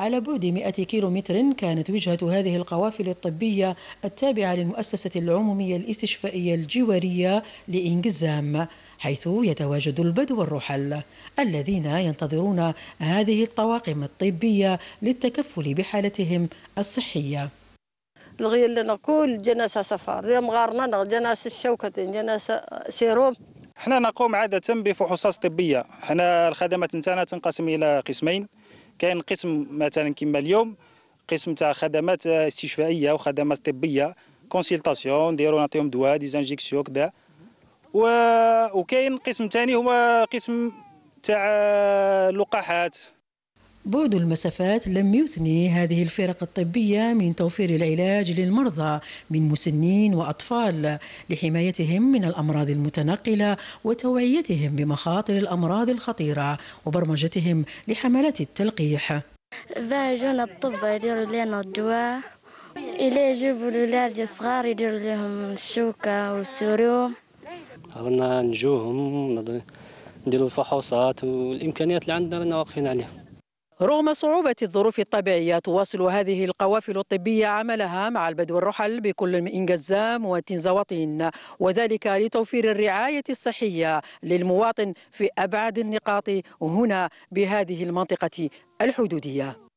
على بعد 100 كيلومتر كانت وجهة هذه القوافل الطبية التابعة للمؤسسة العمومية الاستشفائية الجوارية لإنجزام حيث يتواجد البدو والرحل الذين ينتظرون هذه الطواقم الطبية للتكفل بحالتهم الصحية الغي اللي نقول جناس سفر يا غارنا جناس الشوكة جناس سيروب حنا نقوم عادة بفحوصات طبية حنا الخدمات نتاعنا تنقسم إلى قسمين كاين قسم مثلا كما اليوم قسم تاع خدمات استشفائيه وخدمات طبيه كونسلطاسيون نديرو نعطيهم دواء ديزانجيكسيون كذا و... وكاين قسم ثاني هو قسم تاع اللقاحات بعد المسافات لم يثني هذه الفرق الطبية من توفير العلاج للمرضى من مسنين وأطفال لحمايتهم من الأمراض المتنقلة وتوعيتهم بمخاطر الأمراض الخطيرة وبرمجتهم لحملات التلقيح باجون الطب يديروا لنا الدواء إلى يجيبوا الولاد الصغار يديروا لهم الشوكة والسروم حاولنا نجوهم نديروا الفحوصات والإمكانيات اللي عندنا رانا واقفين عليها رغم صعوبة الظروف الطبيعية تواصل هذه القوافل الطبية عملها مع البدو الرحل بكل من جزام وتنزوطين وذلك لتوفير الرعاية الصحية للمواطن في أبعد النقاط هنا بهذه المنطقة الحدودية